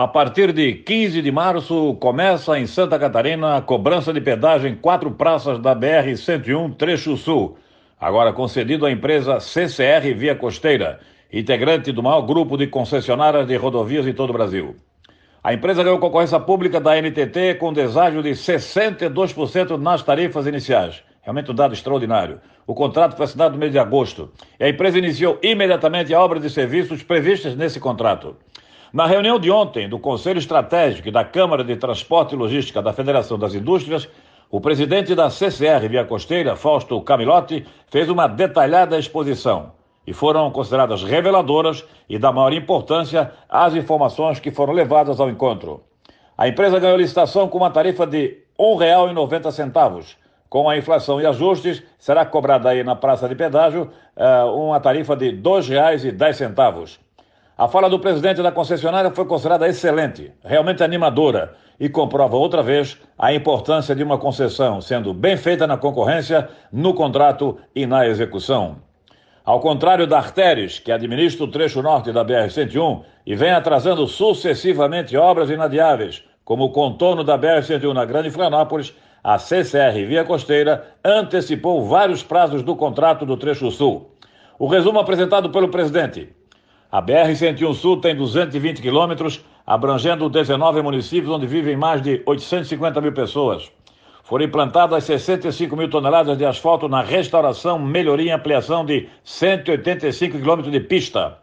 A partir de 15 de março, começa em Santa Catarina a cobrança de pedágio em quatro praças da BR-101 Trecho Sul, agora concedido à empresa CCR Via Costeira, integrante do maior grupo de concessionárias de rodovias em todo o Brasil. A empresa ganhou concorrência pública da NTT com deságio de 62% nas tarifas iniciais. Realmente um dado extraordinário. O contrato foi assinado no mês de agosto e a empresa iniciou imediatamente a obra de serviços previstas nesse contrato. Na reunião de ontem do Conselho Estratégico e da Câmara de Transporte e Logística da Federação das Indústrias, o presidente da CCR Via Costeira, Fausto Camilotti, fez uma detalhada exposição e foram consideradas reveladoras e da maior importância as informações que foram levadas ao encontro. A empresa ganhou licitação com uma tarifa de R$ 1,90. Com a inflação e ajustes, será cobrada aí na Praça de Pedágio eh, uma tarifa de R$ 2,10. A fala do presidente da concessionária foi considerada excelente, realmente animadora e comprova outra vez a importância de uma concessão sendo bem feita na concorrência, no contrato e na execução. Ao contrário da Arteres, que administra o trecho norte da BR-101 e vem atrasando sucessivamente obras inadiáveis, como o contorno da BR-101 na Grande Florianópolis, a CCR Via Costeira antecipou vários prazos do contrato do trecho sul. O resumo apresentado pelo presidente a BR-101 Sul tem 220 quilômetros, abrangendo 19 municípios onde vivem mais de 850 mil pessoas. Foram implantadas 65 mil toneladas de asfalto na restauração, melhoria e ampliação de 185 quilômetros de pista.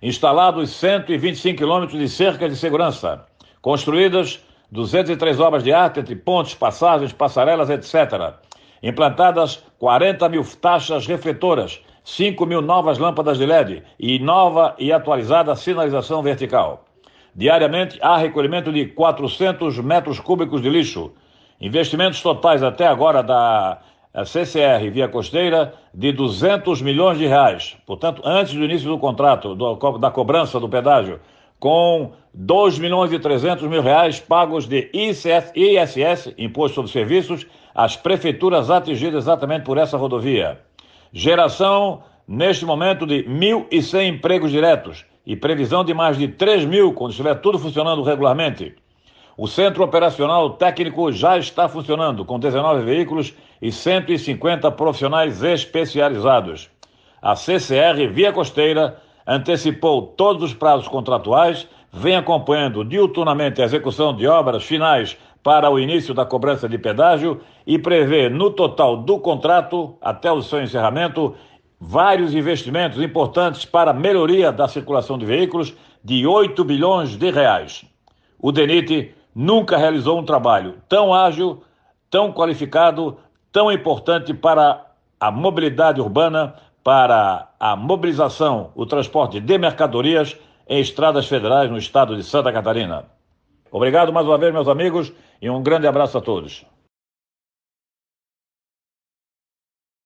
Instalados 125 quilômetros de cerca de segurança. Construídas 203 obras de arte, entre pontes, passagens, passarelas, etc. Implantadas 40 mil taxas refletoras, 5 mil novas lâmpadas de LED e nova e atualizada sinalização vertical. Diariamente há recolhimento de 400 metros cúbicos de lixo. Investimentos totais até agora da eh, CCR Via Costeira de 200 milhões de reais. Portanto, antes do início do contrato, do, da cobrança do pedágio, com 2 milhões e 300 mil reais pagos de ICS, ISS, Imposto sobre Serviços, às prefeituras atingidas exatamente por essa rodovia geração, neste momento, de 1.100 empregos diretos e previsão de mais de 3.000 mil quando estiver tudo funcionando regularmente. O centro operacional técnico já está funcionando, com 19 veículos e 150 profissionais especializados. A CCR Via Costeira antecipou todos os prazos contratuais, vem acompanhando diuturnamente a execução de obras finais para o início da cobrança de pedágio e prevê no total do contrato, até o seu encerramento, vários investimentos importantes para a melhoria da circulação de veículos de 8 bilhões de reais. O DENIT nunca realizou um trabalho tão ágil, tão qualificado, tão importante para a mobilidade urbana, para a mobilização, o transporte de mercadorias em estradas federais no estado de Santa Catarina. Obrigado mais uma vez, meus amigos, e um grande abraço a todos.